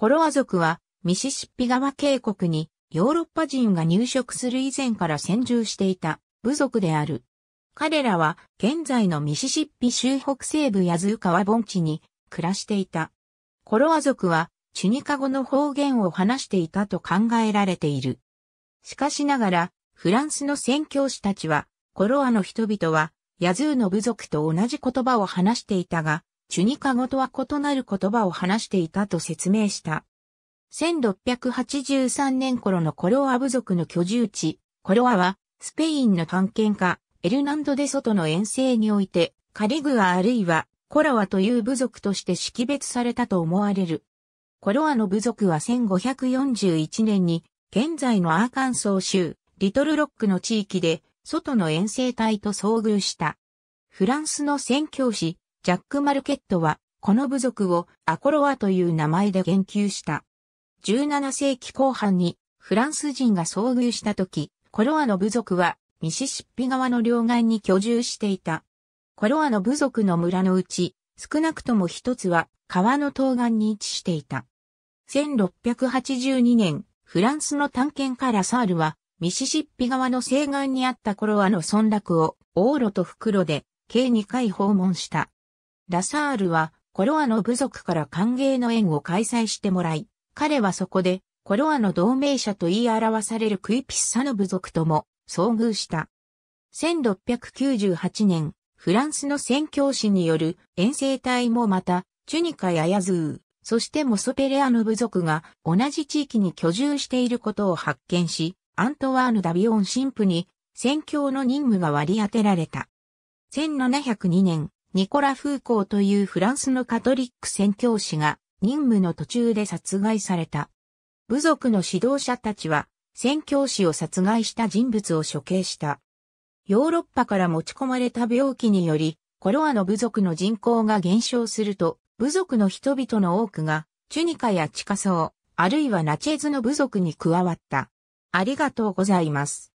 コロア族はミシシッピ川渓谷にヨーロッパ人が入植する以前から先住していた部族である。彼らは現在のミシシッピ州北西部ヤズー川盆地に暮らしていた。コロア族はチュニカ語の方言を話していたと考えられている。しかしながら、フランスの宣教師たちは、コロアの人々は、ヤズーの部族と同じ言葉を話していたが、チュニカ語とは異なる言葉を話していたと説明した。1683年頃のコロア部族の居住地、コロアは、スペインの探検家、エルナンド・デ・ソトの遠征において、カリグアあるいは、コロアという部族として識別されたと思われる。コロアの部族は1541年に、現在のアーカンソー州、リトルロックの地域で、外の遠征隊と遭遇した。フランスの宣教師、ジャック・マルケットは、この部族をアコロアという名前で言及した。17世紀後半にフランス人が遭遇した時、コロアの部族はミシシッピ川の両岸に居住していた。コロアの部族の村のうち、少なくとも一つは川の東岸に位置していた。1682年、フランスの探検家ラサールは、ミシシッピ川の西岸にあったコロアの村落を、オーロと袋で、計2回訪問した。ラサールはコロアの部族から歓迎の宴を開催してもらい、彼はそこでコロアの同盟者と言い表されるクイピッサの部族とも遭遇した。1698年、フランスの宣教師による遠征隊もまた、チュニカやヤズー、そしてモソペレアの部族が同じ地域に居住していることを発見し、アントワーヌ・ダビオン神父に宣教の任務が割り当てられた。1702年、ニコラ・フーコーというフランスのカトリック宣教師が任務の途中で殺害された。部族の指導者たちは宣教師を殺害した人物を処刑した。ヨーロッパから持ち込まれた病気により、コロアの部族の人口が減少すると、部族の人々の多くが、チュニカやチカソウ、あるいはナチェズの部族に加わった。ありがとうございます。